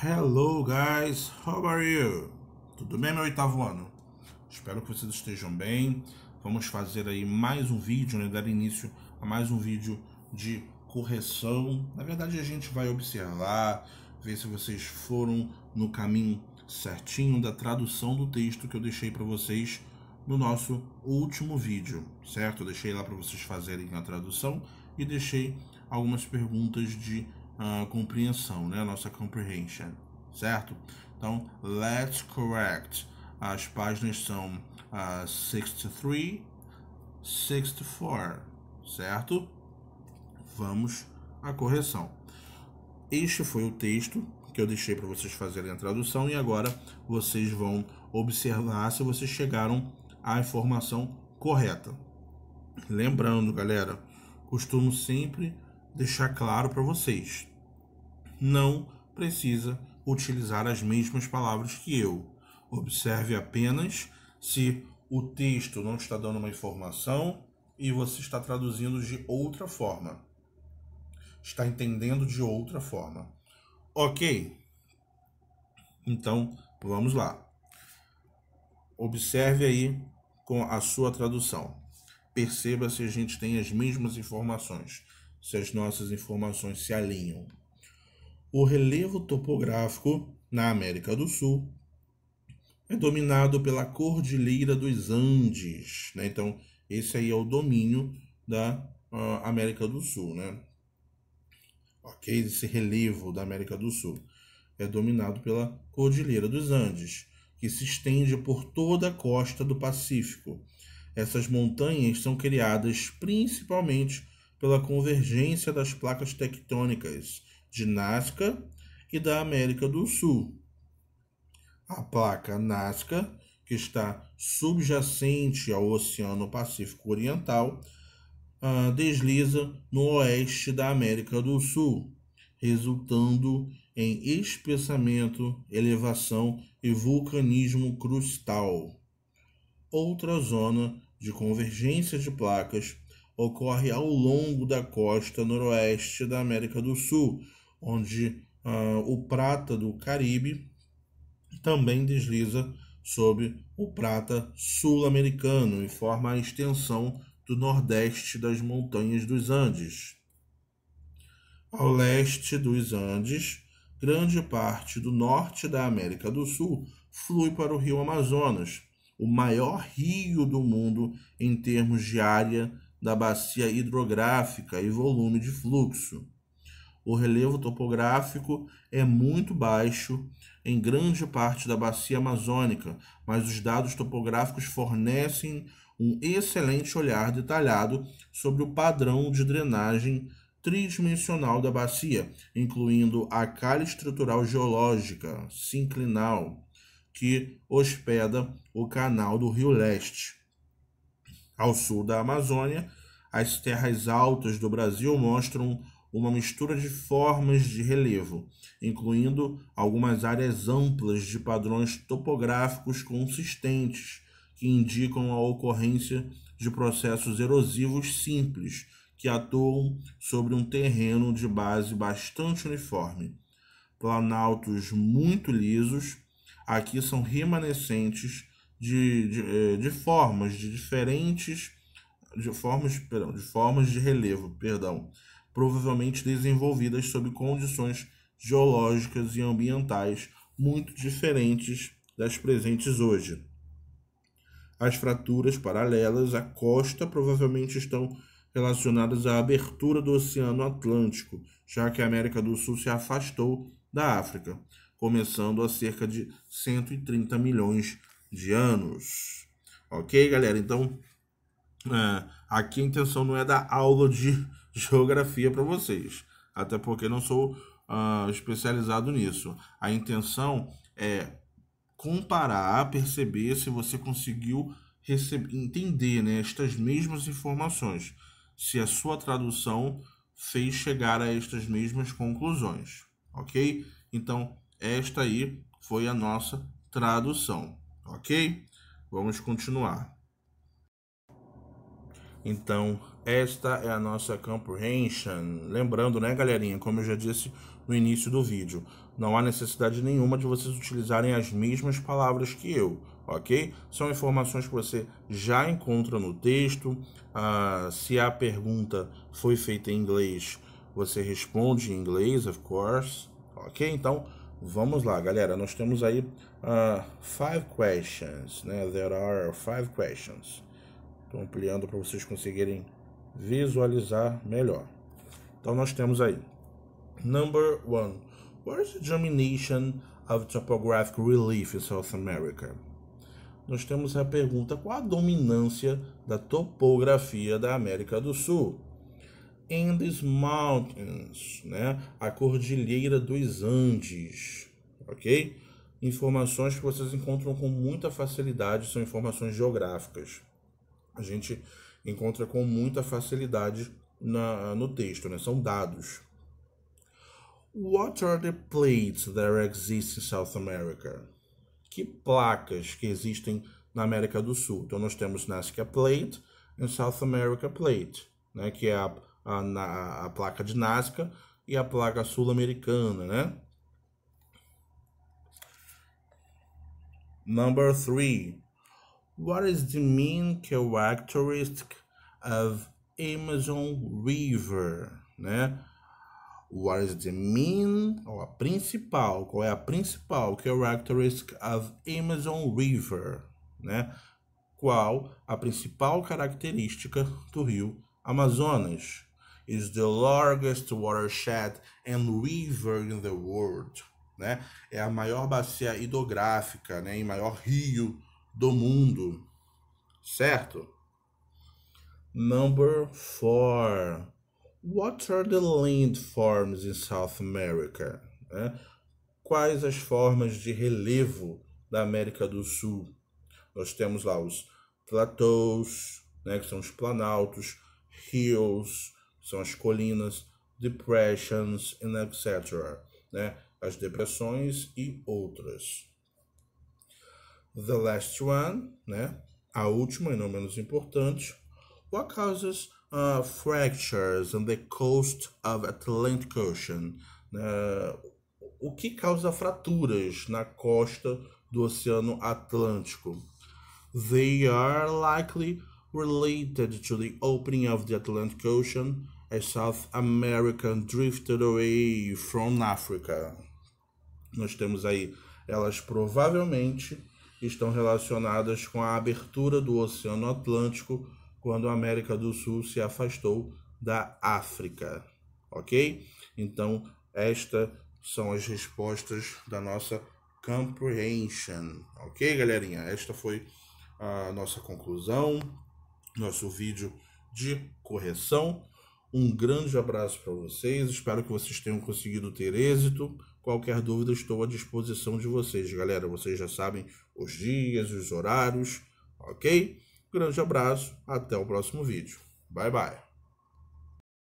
Hello guys, how are you? Tudo bem meu oitavo ano? Espero que vocês estejam bem. Vamos fazer aí mais um vídeo, né? Dar início a mais um vídeo de correção. Na verdade a gente vai observar, ver se vocês foram no caminho certinho da tradução do texto que eu deixei para vocês no nosso último vídeo, certo? Eu deixei lá para vocês fazerem a tradução e deixei algumas perguntas de a compreensão, né? Nossa comprehension, certo? Então, let's correct. As páginas são uh, 63, 64, certo? Vamos à correção. Este foi o texto que eu deixei para vocês fazerem a tradução e agora vocês vão observar se vocês chegaram à informação correta. Lembrando, galera, costumo sempre deixar claro para vocês. Não precisa utilizar as mesmas palavras que eu. Observe apenas se o texto não está dando uma informação e você está traduzindo de outra forma. Está entendendo de outra forma. Ok? Então, vamos lá. Observe aí com a sua tradução. Perceba se a gente tem as mesmas informações se as nossas informações se alinham. O relevo topográfico na América do Sul é dominado pela Cordilheira dos Andes. Né? Então, esse aí é o domínio da uh, América do Sul. Né? Ok? Esse relevo da América do Sul é dominado pela Cordilheira dos Andes, que se estende por toda a costa do Pacífico. Essas montanhas são criadas principalmente pela convergência das placas tectônicas de Nazca e da América do Sul. A placa Nazca, que está subjacente ao Oceano Pacífico Oriental, ah, desliza no oeste da América do Sul, resultando em espessamento, elevação e vulcanismo crustal. Outra zona de convergência de placas ocorre ao longo da costa noroeste da América do Sul, onde ah, o prata do Caribe também desliza sobre o prata sul-americano e forma a extensão do nordeste das montanhas dos Andes. Ao leste dos Andes, grande parte do norte da América do Sul flui para o rio Amazonas, o maior rio do mundo em termos de área da bacia hidrográfica e volume de fluxo. O relevo topográfico é muito baixo em grande parte da bacia amazônica, mas os dados topográficos fornecem um excelente olhar detalhado sobre o padrão de drenagem tridimensional da bacia, incluindo a calha estrutural geológica sinclinal que hospeda o canal do Rio Leste. Ao sul da Amazônia, as terras altas do Brasil mostram uma mistura de formas de relevo, incluindo algumas áreas amplas de padrões topográficos consistentes que indicam a ocorrência de processos erosivos simples que atuam sobre um terreno de base bastante uniforme. Planaltos muito lisos aqui são remanescentes de, de, é, de formas, de diferentes de formas, perdão, de formas de relevo, perdão, provavelmente desenvolvidas sob condições geológicas e ambientais muito diferentes das presentes hoje. As fraturas paralelas à costa provavelmente estão relacionadas à abertura do Oceano Atlântico, já que a América do Sul se afastou da África, começando há cerca de 130 milhões de anos. Ok, galera? Então, é, aqui a intenção não é dar aula de geografia para vocês, até porque não sou uh, especializado nisso. A intenção é comparar, perceber se você conseguiu receber, entender né, estas mesmas informações, se a sua tradução fez chegar a estas mesmas conclusões, ok? Então, esta aí foi a nossa tradução. Ok? Vamos continuar. Então, esta é a nossa comprehension. Lembrando, né, galerinha, como eu já disse no início do vídeo, não há necessidade nenhuma de vocês utilizarem as mesmas palavras que eu, ok? São informações que você já encontra no texto. Ah, se a pergunta foi feita em inglês, você responde em inglês, of course, ok? Então, Vamos lá, galera. Nós temos aí uh, five questions, né? There are five questions. Estou ampliando para vocês conseguirem visualizar melhor. Então nós temos aí. Number one. What is the germination of topographic relief in South America? Nós temos a pergunta: qual a dominância da topografia da América do Sul? Andes mountains, né? A cordilheira dos Andes, ok? Informações que vocês encontram com muita facilidade são informações geográficas. A gente encontra com muita facilidade na, no texto, né? São dados. What are the plates that exist in South America? Que placas que existem na América do Sul? Então nós temos Nazca Plate e South America Plate, né? Que é a a, na, a placa de Nazca e a placa sul-americana, né? Number three, what is the main characteristic of Amazon River, né? What is the main, ou a principal, qual é a principal characteristic of Amazon River, né? Qual a principal característica do rio Amazonas? is the largest watershed and river in the world. Né? É a maior bacia hidrográfica né? e maior rio do mundo, certo? Number four, What are the landforms in South America? Né? Quais as formas de relevo da América do Sul? Nós temos lá os platôs, né, que são os planaltos, rios, são as colinas, depressions and etc. Né? As depressões e outras. The last one, né? a última e não menos importante. What causes uh, fractures on the coast of Atlantic Ocean? Uh, o que causa fraturas na costa do Oceano Atlântico? They are likely related to the opening of the Atlantic Ocean a South American drifted away from Africa. Nós temos aí, elas provavelmente estão relacionadas com a abertura do Oceano Atlântico quando a América do Sul se afastou da África, ok? Então, estas são as respostas da nossa comprehension, ok, galerinha? Esta foi a nossa conclusão, nosso vídeo de correção. Um grande abraço para vocês, espero que vocês tenham conseguido ter êxito. Qualquer dúvida, estou à disposição de vocês, galera. Vocês já sabem os dias, os horários, ok? Grande abraço, até o próximo vídeo. Bye, bye.